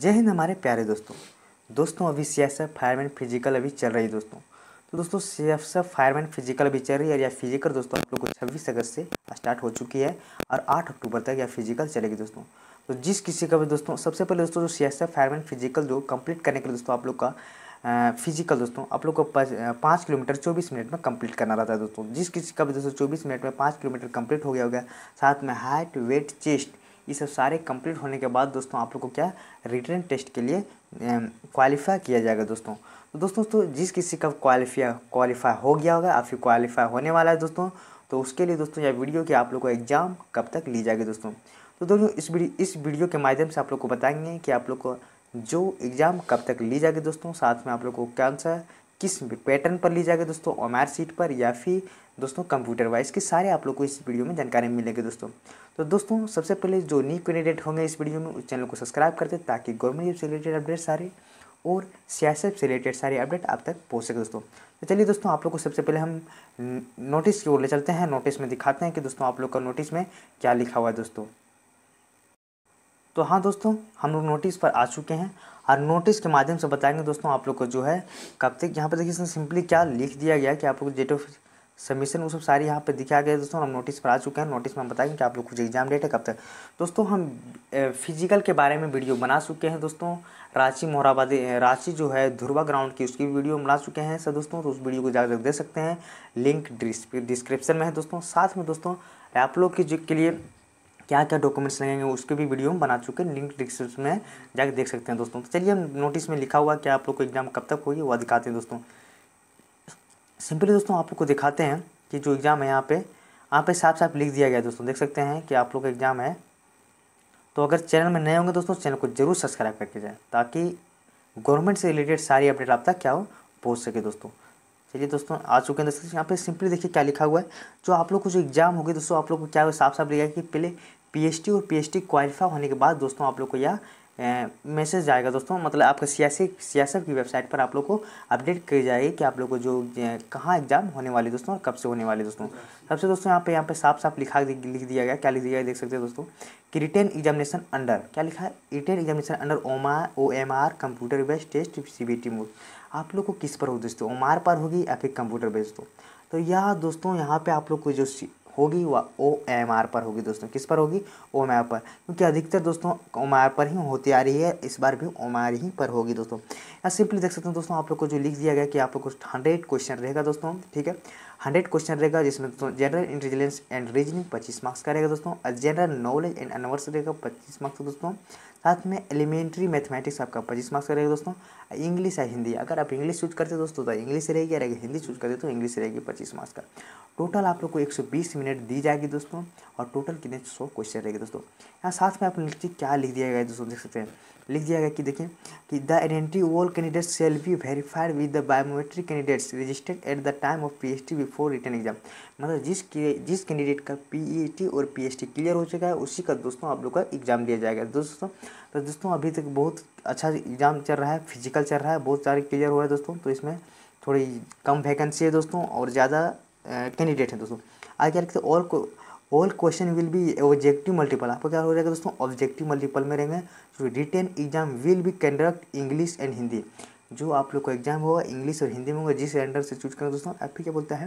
जय हिंद हमारे प्यारे दोस्तों दोस्तों अभी C S F fireman physical अभी चल रही है दोस्तों तो दोस्तों C S F fireman physical अभी चल रही है या फिजिकल दोस्तों आप लोग को छब्बीस अगस्त से स्टार्ट हो चुकी है और आठ अक्टूबर तक या फिजिकल चलेगी दोस्तों तो जिस किसी का भी दोस्तों सबसे पहले दोस्तों जो C S F fireman physical जो कंप्लीट करने के लिए दोस्तों आप लोग का फिजिकल दोस्तों आप लोग को पाँच किलोमीटर चौबीस मिनट में कंप्लीट करना रहता है दोस्तों जिस किसी का भी दोस्तों चौबीस मिनट में पाँच किलोमीटर कंप्लीट हो गया होगा साथ में हाइट वेट चेस्ट ये सब सारे कंप्लीट होने के बाद दोस्तों आप लोग को क्या रिटर्न टेस्ट के लिए क्वालिफाई किया जाएगा दोस्तों तो दोस्तों तो जिस किसी का क्वालिफिया क्वालिफाई हो गया होगा या फिर क्वालिफाई होने वाला है दोस्तों तो उसके लिए दोस्तों यह वीडियो कि आप लोग को एग्ज़ाम कब तक ली जाएगी दोस्तों तो दोस्तों इस वीडियो इस वीडियो के माध्यम से आप लोग को बताएंगे कि आप लोग को जो एग्ज़ाम कब तक ली जाएगी दोस्तों साथ में आप लोग को कौन सा किस पैटर्न पर ली जाएगी दोस्तों ओमार सीट पर या फिर दोस्तों कंप्यूटर वाइज की सारे आप लोग को इस वीडियो में जानकारी मिलेगी दोस्तों तो दोस्तों सबसे पहले जो न्यू कैंडिडेट होंगे इस वीडियो में उस चैनल को सब्सक्राइब कर दे ताकि गवर्नमेंट जॉब से रिलेटेड अपडेट सारे और सियासत से रिलेटेड सारे अपडेट आप तक पहुँच सके दोस्तों तो चलिए दोस्तों आप लोग को सबसे पहले हम नोटिस की ओर ले चलते हैं नोटिस में दिखाते हैं कि दोस्तों आप लोग का नोटिस में क्या लिखा हुआ है दोस्तों तो हाँ दोस्तों हम लोग नोटिस पर आ चुके हैं और नोटिस के माध्यम से बताएंगे दोस्तों आप लोग को जो है कब तक यहाँ पर देखिए इसमें सिंपली क्या लिख दिया गया कि आप लोग डेट ऑफ सबमिशन वो सब सारी यहाँ पर दिखाया गया दोस्तों हम नोटिस पर आ चुके हैं नोटिस में हम बताएंगे कि आप लोग कुछ एग्जाम डेट है कब तक दोस्तों हम फिजिकल के बारे में वीडियो बना चुके हैं दोस्तों रांची मोहराबादी रांची जो है ध्रुवा ग्राउंड की उसकी वीडियो बना चुके हैं सर दोस्तों तो उस वीडियो को जाकर दे सकते हैं लिंक डिस्क्रिप्शन में है दोस्तों साथ में दोस्तों आप लोग के लिए क्या क्या डॉक्यूमेंट्स लगेंगे उसके भी वीडियो हम बना चुके हैं लिंक डिस्क्रिप्शन में जाकर देख सकते हैं दोस्तों तो चलिए हम नोटिस में लिखा हुआ क्या आप लोग को एग्ज़ाम कब तक होगी वो दिखाते हैं दोस्तों सिंपली दोस्तों आप लोग को दिखाते हैं कि जो एग्ज़ाम है यहाँ पे यहाँ पे साफ साफ लिख दिया गया है दोस्तों देख सकते हैं कि आप लोग का एग्ज़ाम है तो अगर चैनल में नए होंगे दोस्तों चैनल को जरूर सब्सक्राइब करके जाए ताकि गवर्नमेंट से रिलेटेड सारी अपडेट आप तक क्या हो पहुँच सके दोस्तों चलिए दोस्तों आ चुके हैं दोस्तों यहाँ पे सिंपली देखिए क्या लिखा हुआ है जो आप लोग को जो एग्जाम होगी दोस्तों आप लोग को क्या साफ साफ लिखा है कि पहले पी और पीएचडी क्वालिफाई होने के बाद दोस्तों आप लोग को यह मैसेज आएगा दोस्तों मतलब आपका सियासी सियासत की वेबसाइट पर आप लोग को अपडेट की जाएगी कि आप लोग को जो कहाँ एग्जाम होने वाली दोस्तों और कब से होने वाले दोस्तों सबसे दोस्तों यहाँ पे यहाँ पे साफ साफ लिखा लिख दिया गया क्या लिख दिया गया देख सकते हैं दोस्तों कि रिटर्न एग्जामिनेशन अंडर क्या लिखा है रिटर्न एग्जामिनेशन अंडर ओमा O M R computer based test C B T mode आप लोग को किस पर हो दोस्तों ओमार पर होगी तो। तो या फिर कंप्यूटर बेस हो तो यह दोस्तों यहाँ पे आप लोग को जो होगी वह ओ एम आर पर होगी दोस्तों किस पर होगी ओ एम आर पर क्योंकि अधिकतर दोस्तों ओम आर पर ही होती आ रही है इस बार भी ओम आर ही पर होगी दोस्तों या सिंपली देख सकते हैं दोस्तों आप लोग को जो लिख दिया गया कि आप लोग को हंड्रेड क्वेश्चन रहेगा दोस्तों ठीक है हंड्रेड क्वेश्चन रहेगा जिसमें दोस्तों जनरल इंटेलिजेंस एंड रीजनिंग पच्चीस मार्क्स का रहेगा दोस्तों जनरल नॉलेज एंड अनवर्स रहेगा पच्चीस मार्क्स दोस्तों साथ में एलिमेंट्री मैथमेटिक्स आपका पच्चीस मार्क्स का रहेगा दोस्तों इंग्लिश है हिंदी अगर आप इंग्लिश चूज करते दोस्तों तो इंग्लिश रहेगी अगर हिंदी चूज करते तो इंग्लिश रहेगी पच्चीस मार्क्स का टोटल आप लोग को एक मिनट दी जाएगी दोस्तों और टोटल कितने सौ क्वेश्चन रहेंगे दोस्तों यहाँ साथ में आप लिखिए क्या लिख दिया गया है दोस्तों देख सकते हैं लिख दिया गया कि देखिए कि the identity all candidates shall be verified with the biometric candidates registered at the time of P H T before written exam मतलब जिस जिस कैंडिडेट का पी ई टी और पी एच टी क्लियर हो चुका है उसी का दोस्तों आप लोग का एग्जाम दिया जाएगा दोस्तों तो दोस्तों अभी तक बहुत अच्छा एग्जाम चल रहा है फिजिकल चल रहा है बहुत सारे क्लियर हो रहा है दोस्तों तो इसमें थोड़ी कम वैकेंसी है दोस्तों और ज़्यादा कैंडिडेट हैं दोस्तों आगे क्या लिखते ऑल को all question will be objective multiple आपको क्या हो जाएगा दोस्तों ऑब्जेक्टिव मल्टीपल में रहेंगे जो written exam will be conduct English and Hindi जो आप लोग को एग्जाम होगा इंग्लिश और हिंदी में होगा जिस एंडर से चूज करें दोस्तों एफ क्या बोलता है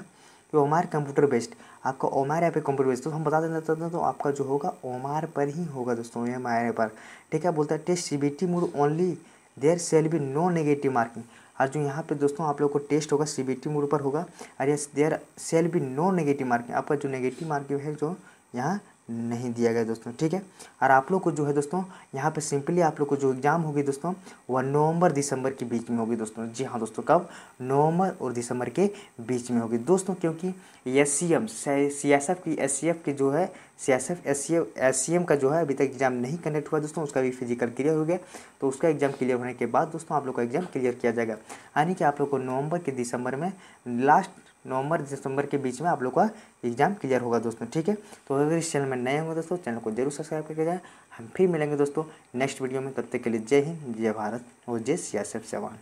कि ओमार कंप्यूटर बेस्ड आपका ओमार या है कंप्यूटर बेस्ड तो हम बता देना चाहते हैं तो आपका जो होगा ओमार पर ही होगा दोस्तों एम आई पर ठीक है बोलता है test C B T mode only there shall be no negative marking और जो यहाँ पे दोस्तों आप लोग को टेस्ट होगा सी बी टी मोड पर होगा और yes there shall be no negative marking आपका जो नेगेटिव मार्किंग है जो यहाँ नहीं दिया गया दोस्तों ठीक है और आप लोग को जो है दोस्तों यहाँ पे सिंपली आप लोग को जो एग्ज़ाम होगी दोस्तों वह नवंबर दिसंबर के बीच में होगी दोस्तों जी हाँ दोस्तों कब नवंबर और दिसंबर के बीच में होगी दोस्तों क्योंकि S C M C S F की एस सी एफ की जो है C S F S C S C M का जो है अभी तक एग्ज़ाम नहीं कनेक्ट हुआ दोस्तों उसका भी फिजिकल क्लियर हो गया तो उसका एग्ज़ाम क्लियर होने के बाद दोस्तों आप लोग का एग्ज़ाम क्लियर किया जाएगा यानी कि आप लोग को नवंबर के दिसंबर में लास्ट नवंबर दिसंबर के बीच में आप लोग का एग्जाम क्लियर होगा दोस्तों ठीक है तो अगर इस चैनल में नए होंगे दोस्तों चैनल को जरूर सब्सक्राइब करके जाए हम फिर मिलेंगे दोस्तों नेक्स्ट वीडियो में तब तक के लिए जय हिंद जय भारत और जय सियासत जवान